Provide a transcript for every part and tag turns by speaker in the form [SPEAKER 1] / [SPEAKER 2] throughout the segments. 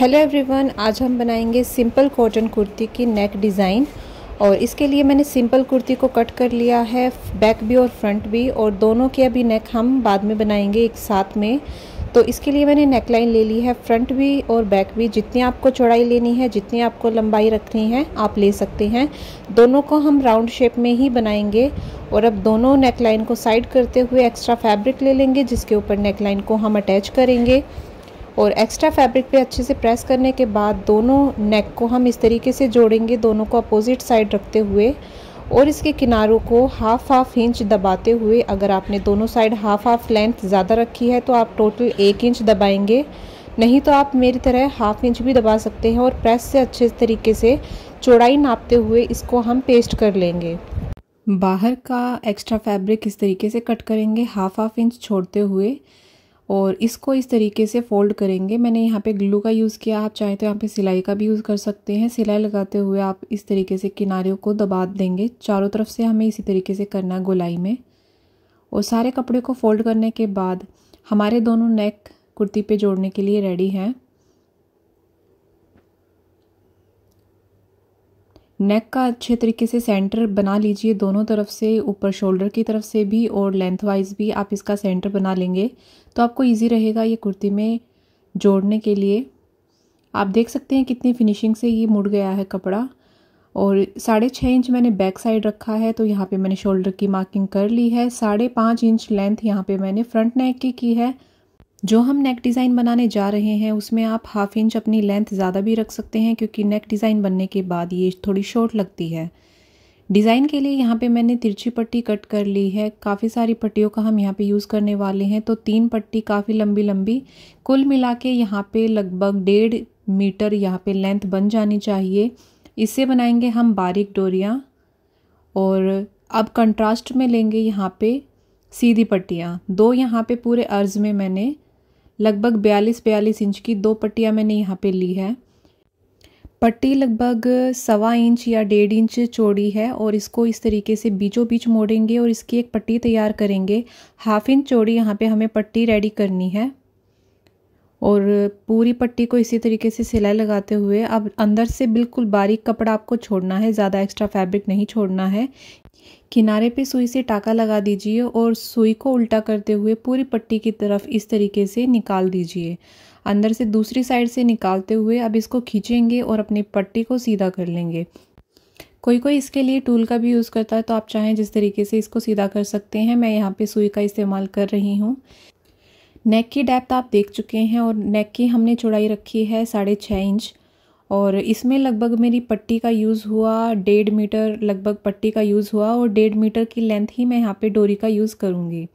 [SPEAKER 1] hello everyone आज हम बनाएंगे सिंपल कॉटन कुर्ती की नेक डिज़ाइन और इसके लिए मैंने सिंपल कुर्ती को कट कर लिया है बैक भी और फ्रंट भी और दोनों के अभी नेक हम बाद में बनाएंगे एक साथ में तो इसके लिए मैंने नेक लाइन ले ली है फ्रंट भी और बैक भी जितनी आपको चौड़ाई लेनी है जितनी आपको लंबाई रखनी है आप ले सकते हैं दोनों को हम राउंड शेप में ही बनाएंगे और अब दोनों नेक लाइन को साइड करते हुए एक्स्ट्रा फैब्रिक ले लेंगे जिसके ऊपर नेक लाइन को हम अटैच करेंगे और एक्स्ट्रा फैब्रिक पे अच्छे से प्रेस करने के बाद दोनों नेक को हम इस तरीके से जोड़ेंगे दोनों को अपोजिट साइड रखते हुए और इसके किनारों को हाफ हाफ इंच दबाते हुए अगर आपने दोनों साइड हाफ हाफ लेंथ ज़्यादा रखी है तो आप टोटल एक इंच दबाएंगे नहीं तो आप मेरी तरह हाफ इंच भी दबा सकते हैं और प्रेस से अच्छे तरीके से चौड़ाई नापते हुए इसको हम पेस्ट कर लेंगे बाहर का एक्स्ट्रा फैब्रिक इस तरीके से कट करेंगे हाफ हाफ इंच छोड़ते हुए और इसको इस तरीके से फोल्ड करेंगे मैंने यहाँ पे ग्लू का यूज़ किया आप चाहें तो यहाँ पे सिलाई का भी यूज़ कर सकते हैं सिलाई लगाते हुए आप इस तरीके से किनारियों को दबा देंगे चारों तरफ से हमें इसी तरीके से करना है गोलाई में और सारे कपड़े को फोल्ड करने के बाद हमारे दोनों नेक कुर्ती पे जोड़ने के लिए रेडी हैं नेक का अच्छे तरीके से सेंटर बना लीजिए दोनों तरफ से ऊपर शोल्डर की तरफ से भी और लेंथ वाइज भी आप इसका सेंटर बना लेंगे तो आपको इजी रहेगा ये कुर्ती में जोड़ने के लिए आप देख सकते हैं कितनी फिनिशिंग से ये मुड़ गया है कपड़ा और साढ़े छः इंच मैंने बैक साइड रखा है तो यहाँ पे मैंने शोल्डर की मार्किंग कर ली है साढ़े पाँच इंच लेंथ यहाँ पे मैंने फ्रंट नेक की की है जो हम नेक डिज़ाइन बनाने जा रहे हैं उसमें आप हाफ इंच अपनी लेंथ ज़्यादा भी रख सकते हैं क्योंकि नेक डिज़ाइन बनने के बाद ये थोड़ी शॉर्ट लगती है डिज़ाइन के लिए यहाँ पे मैंने तिरछी पट्टी कट कर ली है काफ़ी सारी पट्टियों का हम यहाँ पे यूज़ करने वाले हैं तो तीन पट्टी काफ़ी लंबी लंबी कुल मिला के यहाँ पर लगभग डेढ़ मीटर यहाँ पर लेंथ बन जानी चाहिए इससे बनाएंगे हम बारीक डोरियाँ और अब कंट्रास्ट में लेंगे यहाँ पर सीधी पट्टियाँ दो यहाँ पे पूरे अर्ज में मैंने लगभग बयालीस बयालीस इंच की दो पट्टियाँ मैंने यहाँ पे ली है पट्टी लगभग सवा इंच या डेढ़ इंच चौड़ी है और इसको इस तरीके से बीचों बीच मोड़ेंगे और इसकी एक पट्टी तैयार करेंगे हाफ इंच चौड़ी यहाँ पे हमें पट्टी रेडी करनी है और पूरी पट्टी को इसी तरीके से सिलाई लगाते हुए अब अंदर से बिल्कुल बारीक कपड़ा आपको छोड़ना है ज़्यादा एक्स्ट्रा फैब्रिक नहीं छोड़ना है किनारे पे सुई से टाका लगा दीजिए और सुई को उल्टा करते हुए पूरी पट्टी की तरफ इस तरीके से निकाल दीजिए अंदर से दूसरी साइड से निकालते हुए अब इसको खींचेंगे और अपनी पट्टी को सीधा कर लेंगे कोई कोई इसके लिए टूल का भी यूज़ करता है तो आप चाहें जिस तरीके से इसको सीधा कर सकते हैं मैं यहाँ पे सुई का इस्तेमाल कर रही हूँ नेक की डेप्थ आप देख चुके हैं और नेक की हमने चौड़ाई रखी है साढ़े छः इंच और इसमें लगभग मेरी पट्टी का यूज़ हुआ डेढ़ मीटर लगभग पट्टी का यूज़ हुआ और डेढ़ मीटर की लेंथ ही मैं यहाँ पे डोरी का यूज़ करूँगी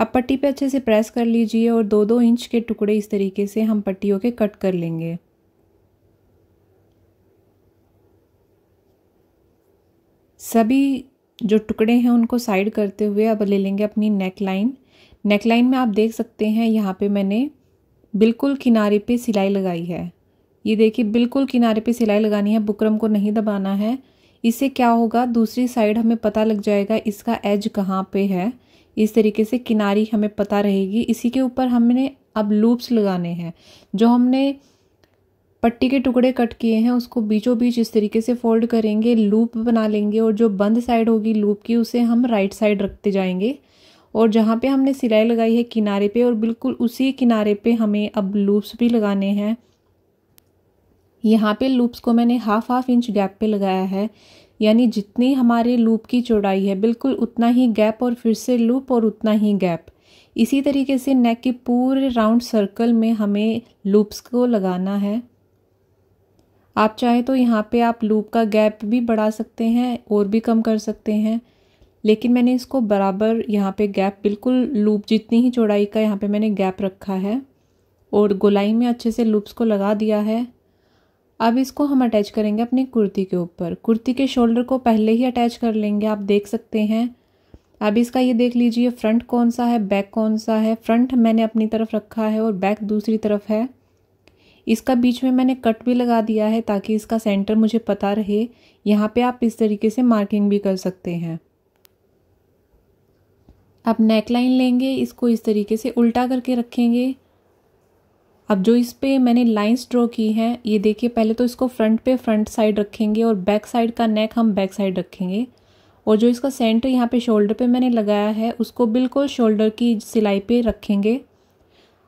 [SPEAKER 1] अब पट्टी पे अच्छे से प्रेस कर लीजिए और दो दो इंच के टुकड़े इस तरीके से हम पट्टियों के कट कर लेंगे सभी जो टुकड़े हैं उनको साइड करते हुए अब ले लेंगे अपनी नेक लाइन नेकलाइन में आप देख सकते हैं यहाँ पे मैंने बिल्कुल किनारे पे सिलाई लगाई है ये देखिए बिल्कुल किनारे पे सिलाई लगानी है बुकरम को नहीं दबाना है इससे क्या होगा दूसरी साइड हमें पता लग जाएगा इसका एज कहाँ पे है इस तरीके से किनारी हमें पता रहेगी इसी के ऊपर हमने अब लूप्स लगाने हैं जो हमने पट्टी के टुकड़े कट किए हैं उसको बीचों बीच इस तरीके से फोल्ड करेंगे लूप बना लेंगे और जो बंद साइड होगी लूप की उसे हम राइट साइड रखते जाएंगे और जहाँ पे हमने सिलाई लगाई है किनारे पे और बिल्कुल उसी किनारे पे हमें अब लूप्स भी लगाने हैं यहाँ पे लूप्स को मैंने हाफ हाफ इंच गैप पे लगाया है यानी जितनी हमारे लूप की चौड़ाई है बिल्कुल उतना ही गैप और फिर से लूप और उतना ही गैप इसी तरीके से नेक के पूरे राउंड सर्कल में हमें लूप्स को लगाना है आप चाहें तो यहाँ पे आप लूप का गैप भी बढ़ा सकते हैं और भी कम कर सकते हैं लेकिन मैंने इसको बराबर यहाँ पे गैप बिल्कुल लूप जितनी ही चौड़ाई का यहाँ पे मैंने गैप रखा है और गोलाई में अच्छे से लूप्स को लगा दिया है अब इसको हम अटैच करेंगे अपनी कुर्ती के ऊपर कुर्ती के शोल्डर को पहले ही अटैच कर लेंगे आप देख सकते हैं अब इसका ये देख लीजिए फ्रंट कौन सा है बैक कौन सा है फ्रंट मैंने अपनी तरफ रखा है और बैक दूसरी तरफ है इसका बीच में मैंने कट भी लगा दिया है ताकि इसका सेंटर मुझे पता रहे यहाँ पे आप इस तरीके से मार्किंग भी कर सकते हैं अब लाइन लेंगे इसको इस तरीके से उल्टा करके रखेंगे अब जो इस पर मैंने लाइंस ड्रॉ की हैं ये देखिए पहले तो इसको फ्रंट पे फ्रंट साइड रखेंगे और बैक साइड का नेक हम बैक साइड रखेंगे और जो इसका सेंटर यहाँ पे शोल्डर पे मैंने लगाया है उसको बिल्कुल शोल्डर की सिलाई पे रखेंगे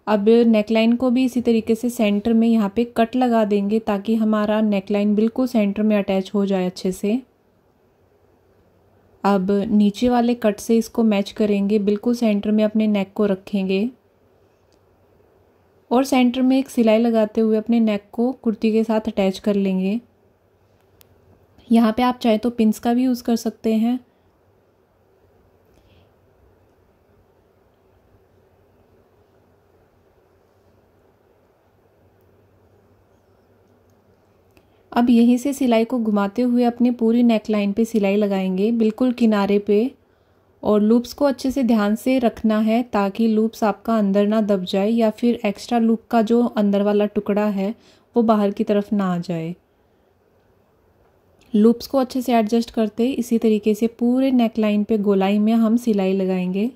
[SPEAKER 1] अब नेक लाइन को भी इसी तरीके से सेंटर में यहाँ पे कट लगा देंगे ताकि हमारा नेक लाइन बिल्कुल सेंटर में अटैच हो जाए अच्छे से अब नीचे वाले कट से इसको मैच करेंगे बिल्कुल सेंटर में अपने नेक को रखेंगे और सेंटर में एक सिलाई लगाते हुए अपने नेक को कुर्ती के साथ अटैच कर लेंगे यहाँ पे आप चाहे तो पिंस का भी यूज़ कर सकते हैं अब यहीं से सिलाई को घुमाते हुए अपनी पूरी नेक लाइन पे सिलाई लगाएंगे बिल्कुल किनारे पे और लूप्स को अच्छे से ध्यान से रखना है ताकि लूप्स आपका अंदर ना दब जाए या फिर एक्स्ट्रा लूप का जो अंदर वाला टुकड़ा है वो बाहर की तरफ ना आ जाए लूप्स को अच्छे से एडजस्ट करते इसी तरीके से पूरे नेक लाइन पे गोलाई में हम सिलाई लगाएंगे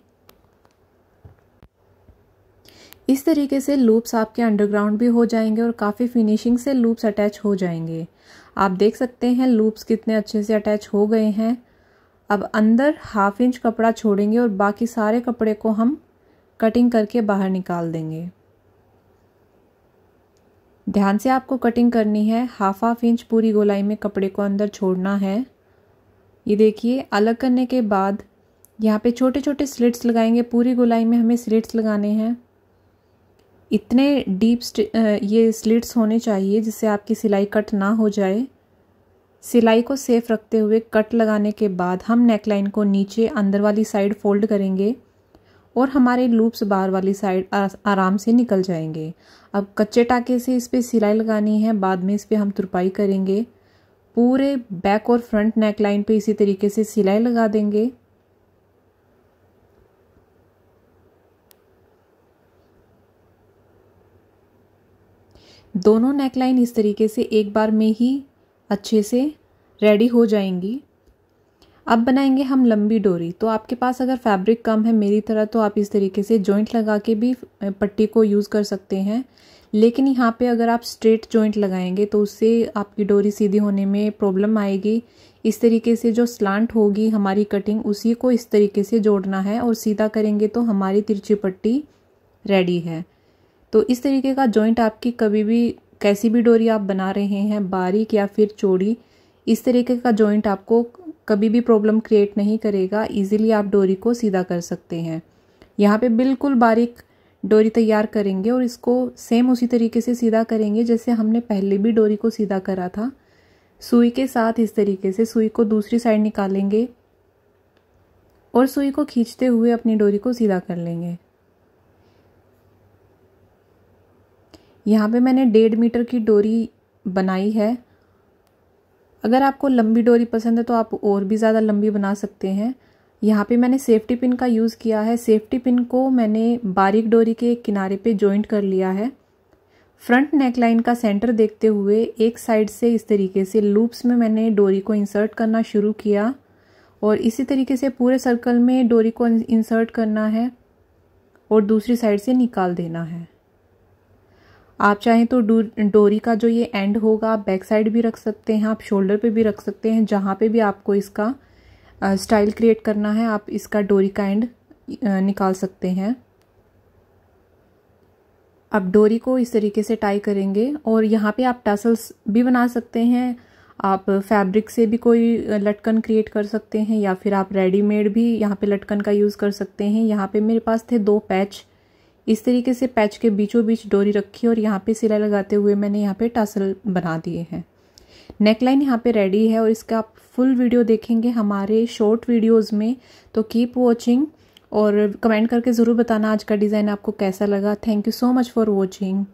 [SPEAKER 1] इस तरीके से लूप्स आपके अंडरग्राउंड भी हो जाएंगे और काफ़ी फिनिशिंग से लूप्स अटैच हो जाएंगे आप देख सकते हैं लूप्स कितने अच्छे से अटैच हो गए हैं अब अंदर हाफ इंच कपड़ा छोड़ेंगे और बाकी सारे कपड़े को हम कटिंग करके बाहर निकाल देंगे ध्यान से आपको कटिंग करनी है हाफ हाफ इंच पूरी गोलाई में कपड़े को अंदर छोड़ना है ये देखिए अलग करने के बाद यहाँ पे छोटे छोटे स्लिट्स लगाएंगे पूरी गोलाई में हमें स्लिट्स लगाने हैं इतने डीप ये स्लिट्स होने चाहिए जिससे आपकी सिलाई कट ना हो जाए सिलाई को सेफ रखते हुए कट लगाने के बाद हम नेकलाइन को नीचे अंदर वाली साइड फोल्ड करेंगे और हमारे लूप्स बाहर वाली साइड आराम से निकल जाएंगे अब कच्चे टाके से इस पर सिलाई लगानी है बाद में इस पर हम तुरपाई करेंगे पूरे बैक और फ्रंट नेकलाइन पे इसी तरीके से सिलाई लगा देंगे दोनों नेकलाइन इस तरीके से एक बार में ही अच्छे से रेडी हो जाएंगी अब बनाएंगे हम लंबी डोरी तो आपके पास अगर फैब्रिक कम है मेरी तरह तो आप इस तरीके से जॉइंट लगा के भी पट्टी को यूज़ कर सकते हैं लेकिन यहाँ पे अगर आप स्ट्रेट जॉइंट लगाएंगे तो उससे आपकी डोरी सीधी होने में प्रॉब्लम आएगी इस तरीके से जो स्लांट होगी हमारी कटिंग उसी को इस तरीके से जोड़ना है और सीधा करेंगे तो हमारी तिरछी पट्टी रेडी है तो इस तरीके का जॉइंट आपकी कभी भी कैसी भी डोरी आप बना रहे हैं बारीक या फिर चौड़ी इस तरीके का जॉइंट आपको कभी भी प्रॉब्लम क्रिएट नहीं करेगा इजीली आप डोरी को सीधा कर सकते हैं यहाँ पे बिल्कुल बारीक डोरी तैयार करेंगे और इसको सेम उसी तरीके से सीधा करेंगे जैसे हमने पहले भी डोरी को सीधा करा था सुई के साथ इस तरीके से सुई को दूसरी साइड निकालेंगे और सुई को खींचते हुए अपनी डोरी को सीधा कर लेंगे यहाँ पे मैंने डेढ़ मीटर की डोरी बनाई है अगर आपको लंबी डोरी पसंद है तो आप और भी ज़्यादा लंबी बना सकते हैं यहाँ पे मैंने सेफ्टी पिन का यूज़ किया है सेफ्टी पिन को मैंने बारीक डोरी के किनारे पे जॉइंट कर लिया है फ्रंट नेक लाइन का सेंटर देखते हुए एक साइड से इस तरीके से लूप्स में मैंने डोरी को इंसर्ट करना शुरू किया और इसी तरीके से पूरे सर्कल में डोरी को इंसर्ट करना है और दूसरी साइड से निकाल देना है आप चाहें तो डोरी का जो ये एंड होगा आप बैक साइड भी रख सकते हैं आप शोल्डर पे भी रख सकते हैं जहाँ पे भी आपको इसका स्टाइल क्रिएट करना है आप इसका डोरी का एंड निकाल सकते हैं आप डोरी को इस तरीके से टाई करेंगे और यहाँ पे आप टसल्स भी बना सकते हैं आप फैब्रिक से भी कोई लटकन क्रिएट कर सकते हैं या फिर आप रेडीमेड भी यहाँ पे लटकन का यूज़ कर सकते हैं यहाँ पे मेरे पास थे दो पैच इस तरीके से पैच के बीचों बीच डोरी रखी और यहाँ पे सिलाई लगाते हुए मैंने यहाँ पे टासल बना दिए हैं नेकलाइन यहाँ पे रेडी है और इसका आप फुल वीडियो देखेंगे हमारे शॉर्ट वीडियोस में तो कीप वॉचिंग और कमेंट करके ज़रूर बताना आज का डिज़ाइन आपको कैसा लगा thank you so much for watching